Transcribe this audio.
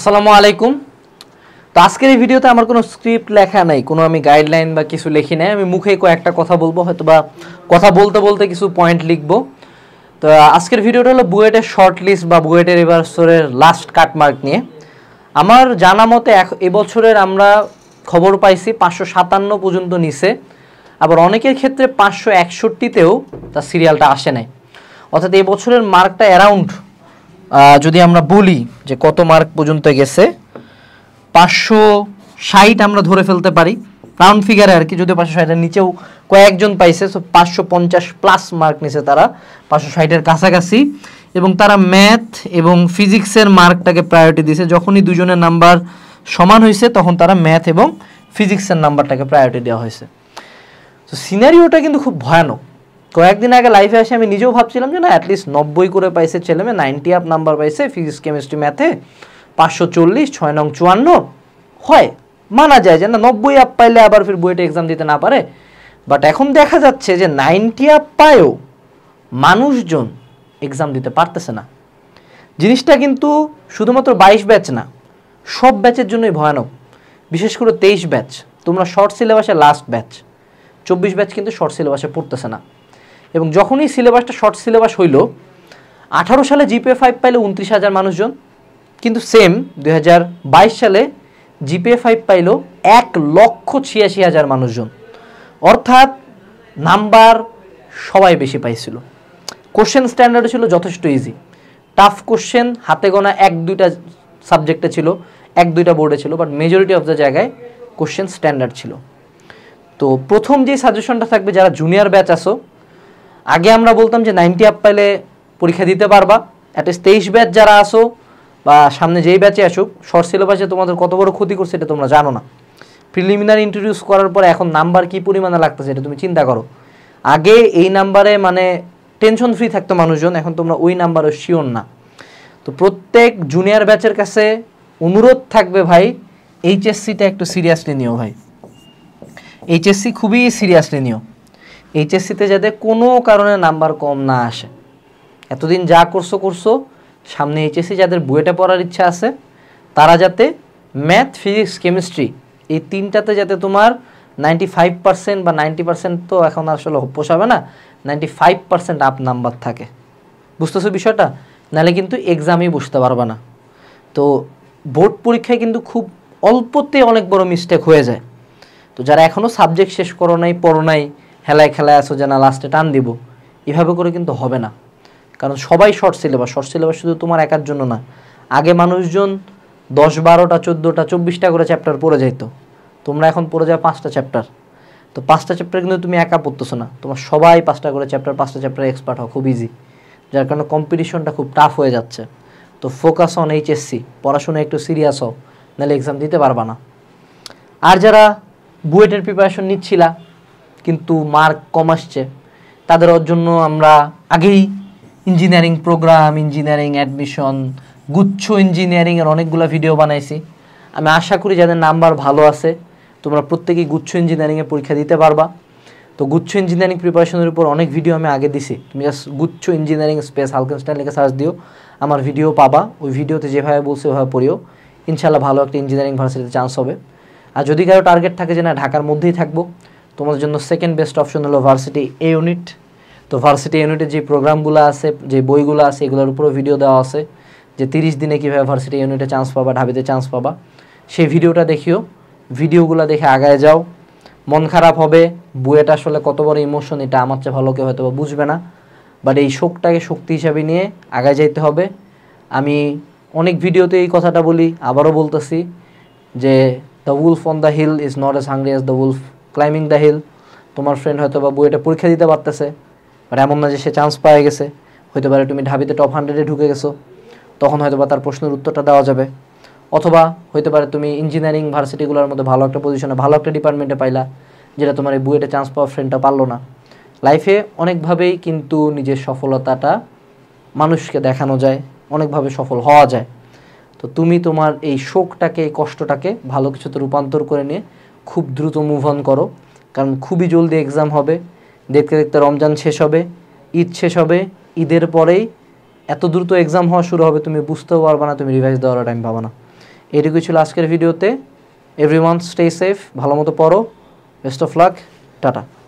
আসসালামু আলাইকুম তো আজকের এই ভিডিওতে আমার কোনো স্ক্রিপ্ট লেখা নাই কোনো আমি গাইডলাইন বা কিছু লিখি নাই আমি মুখে কয়েকটা কথা বলবো হয়তো বা কথা বলতে বলতে কিছু পয়েন্ট লিখবো তো আজকের ভিডিওটা হলো বুয়েটের শর্ট লিস্ট বা বুয়েটের এবার সরের লাস্ট কাটমার্ক নিয়ে আমার জানা মতে এক এবছরের আমরা খবর পাইছি পাঁচশো সাতান্ন পর্যন্ত নিছে আবার অনেকের ক্ষেত্রে পাঁচশো একষট্টিতেও তার সিরিয়ালটা আসে নাই অর্থাৎ এবছরের মার্কটা অ্যারাউন্ড যদি আমরা বলি যে কত মার্ক পর্যন্ত গেছে পাঁচশো ষাট আমরা ধরে ফেলতে পারি রাউন্ড ফিগারে আর কি যদি পাঁচশো ষাটের নিচেও কয়েকজন পাইছে সো পাঁচশো পঞ্চাশ প্লাস মার্ক নিছে তারা পাঁচশো ষাটের কাছাকাছি এবং তারা ম্যাথ এবং ফিজিক্সের মার্কটাকে প্রায়োরিটি দিয়েছে যখনই দুজনের নাম্বার সমান হয়েছে তখন তারা ম্যাথ এবং ফিজিক্সের নাম্বারটাকে প্রায়োরিটি দেওয়া হয়েছে তো সিনারিওটা কিন্তু খুব ভয়ানক কয়েকদিন আগে লাইফে আসে আমি নিজেও ভাবছিলাম যে না অ্যাটলিস্ট নব্বই করে পাইছে ছেলে মেয়ে নাইনটি আপ নাম্বার পাইছে ফিজিক্স কেমিস্ট্রি ম্যাথে পাঁচশো চল্লিশ ছয় নং চুয়ান্ন হয় মানা যায় যে না নব্বই আপ পাইলে আবার ফির বইটা এক্সাম দিতে না পারে বাট এখন দেখা যাচ্ছে যে নাইনটি আপ পায়ও মানুষজন এক্সাম দিতে পারতেছে না জিনিসটা কিন্তু শুধুমাত্র বাইশ ব্যাচ না সব ব্যাচের জন্যই ভয়ানক বিশেষ করে তেইশ ব্যাচ তোমরা শর্ট সিলেবাসে লাস্ট ব্যাচ চব্বিশ ব্যাচ কিন্তু শর্ট সিলেবাসে পড়তেছে না এবং যখনই সিলেবাসটা শর্ট সিলেবাস হইল আঠারো সালে জিপিএ ফাইভ পাইল উনত্রিশ হাজার মানুষজন কিন্তু সেম দুই সালে জিপিএ ফাইভ পাইল এক লক্ষ ছিয়াশি হাজার মানুষজন অর্থাৎ নাম্বার সবাই বেশি পাইছিল কোশ্চেন স্ট্যান্ডার্ড ছিল যথেষ্ট ইজি টাফ কোশ্চেন হাতে গোনা এক দুইটা সাবজেক্টে ছিল এক দুইটা বোর্ডে ছিল বাট মেজরিটি অফ দ্য জায়গায় কোশ্চেন স্ট্যান্ডার্ড ছিল তো প্রথম যে সাজেশনটা থাকবে যারা জুনিয়র ব্যাচ আসো আগে আমরা বলতাম যে নাইনটি আপ পাইলে পরীক্ষা দিতে পারবা অ্যাটলিস্ট তেইশ ব্যাচ যারা আসো বা সামনে যেই ব্যাচে আসুক শর্ট সিলেবাসে তোমাদের কত বড় ক্ষতি করছে এটা তোমরা জানো না প্রিলিমিনারি ইন্ট্রোডিউস করার পর এখন নাম্বার কী পরিমাণে লাগতেছে এটা তুমি চিন্তা করো আগে এই নাম্বারে মানে টেনশন ফ্রি থাকতো মানুষজন এখন তোমরা ওই নাম্বারও শিওর না তো প্রত্যেক জুনিয়র ব্যাচের কাছে অনুরোধ থাকবে ভাই এইচএসসিটা একটু সিরিয়াসলি নিও ভাই এইচএসসি খুবই সিরিয়াসলি নিও এইচএসসিতে যাতে কোনো কারণে নাম্বার কম না আসে এতদিন যা করছো করছো সামনে এইচএসসি যাদের বুয়েটে পড়ার ইচ্ছা আছে তারা যাতে ম্যাথ ফিজিক্স কেমিস্ট্রি এই তিনটাতে যাতে তোমার নাইনটি ফাইভ পার্সেন্ট বা নাইনটি পার্সেন্ট তো এখন আসলে পোষাবে না ninety five percent up number থাকে বুঝতেছো বিষয়টা নাহলে কিন্তু এক্সামই বসতে পারবে না তো বোর্ড পরীক্ষায় কিন্তু খুব অল্পতে অনেক বড় মিস্টেক হয়ে যায় তো যারা এখনও সাবজেক্ট শেষ করো নাই পড়ো নাই হেলায় খেলায় আসো যে না লাস্টে টান দিব এভাবে করে কিন্তু হবে না কারণ সবাই শর্ট সিলেবাস শর্ট সিলেবাস শুধু তোমার একার জন্য না আগে মানুষজন দশ বারোটা চোদ্দোটা চব্বিশটা করে চ্যাপ্টার পড়ে যাইতো তোমরা এখন পড়ে যাও পাঁচটা চ্যাপ্টার তো পাঁচটা চ্যাপ্টার কিন্তু তুমি একা পড়তেছো না তোমার সবাই পাঁচটা করে চ্যাপ্টার পাঁচটা চ্যাপ্টার এক্সপার্ট হও খুব ইজি যার কারণে কম্পিটিশনটা খুব টাফ হয়ে যাচ্ছে তো ফোকাস অন এইচএসসি পড়াশোনা একটু সিরিয়াস হও নাহলে এক্সাম দিতে পারবা না আর যারা বুয়েটের প্রিপারেশন নিচ্ছিলা কিন্তু মার্ক কম আসছে তাদের জন্য আমরা আগেই ইঞ্জিনিয়ারিং প্রোগ্রাম ইঞ্জিনিয়ারিং অ্যাডমিশন গুচ্ছ ইঞ্জিনিয়ারিংয়ের অনেকগুলো ভিডিও বানাইছি আমি আশা করি যাদের নাম্বার ভালো আছে তোমরা প্রত্যেকেই গুচ্ছ ইঞ্জিনিয়ারিংয়ে পরীক্ষা দিতে পারবা তো গুচ্ছ ইঞ্জিনিয়ারিং প্রিপারেশনের উপর অনেক ভিডিও আমি আগে দিছি তুমি জাস্ট গুচ্ছ ইঞ্জিনিয়ারিং স্পেস হালকেনস্টাইন লিখে সার্চ দিও আমার ভিডিও পাবা ওই ভিডিওতে যেভাবে বলছে ওভাবে পড়িও ইনশাল্লাহ ভালো একটা ইঞ্জিনিয়ারিং ভার্সিটিতে চান্স হবে আর যদি কারো টার্গেট থাকে যে না ঢাকার মধ্যেই থাকবো তোমাদের জন্য সেকেন্ড বেস্ট অপশন হলো ভার্সিটি এ ইউনিট তো ভার্সিটি ইউনিটের যে প্রোগ্রামগুলো আছে যে বইগুলো আছে এগুলোর উপরেও ভিডিও দেওয়া আছে যে তিরিশ দিনে কীভাবে ভার্সিটি ইউনিটে চান্স পাবা ঢাবিতে চান্স পাবা সেই ভিডিওটা দেখিও ভিডিওগুলো দেখে আগায় যাও মন খারাপ হবে বইয়েটা আসলে কত বড় ইমোশন এটা আমার চেয়ে ভালো কেউ হয়তো বুঝবে না বাট এই শোকটাকে শক্তি হিসাবে নিয়ে আগায় যাইতে হবে আমি অনেক ভিডিওতে এই কথাটা বলি আবারও বলতেছি যে the wolf on the hill is not as hungry as the wolf climbing the hill তোমার ফ্রেন্ড হয়তো বা বইটা পরীক্ষা দিতে পারতেছে বাট এমন না যে সে চান্স পাওয়া গেছে হয়তো পারে তুমি ঢাবিতে টপ হান্ড্রেডে ঢুকে গেছো তখন হয়তো বা তার প্রশ্নের উত্তরটা দেওয়া যাবে অথবা হইতে পারে তুমি ইঞ্জিনিয়ারিং ভার্সিটিগুলোর মধ্যে ভালো একটা পজিশনে ভালো একটা ডিপার্টমেন্টে পাইলা যেটা তোমার এই বুয়েটে চান্স পাওয়া ফ্রেন্ডটা পারলো না লাইফে অনেকভাবেই কিন্তু নিজের সফলতাটা মানুষকে দেখানো যায় অনেকভাবে সফল হওয়া যায় তো তুমি তোমার এই শোকটাকে এই কষ্টটাকে ভালো কিছুতে রূপান্তর করে নিয়ে খুব দ্রুত মুভ অন করো কারণ খুবই জলদি এক্সাম হবে দেখতে দেখতে রমজান শেষ হবে ঈদ শেষ হবে ঈদের পরেই এত দ্রুত এক্সাম হওয়া শুরু হবে তুমি বুঝতেও পারবে না তুমি রিভাইজ দেওয়ার টাইম পাবো না এটুকুই ছিল আজকের ভিডিওতে এভরি ওয়ান স্টে সেফ ভালো মতো পড়ো বেস্ট অফ লাক টাটা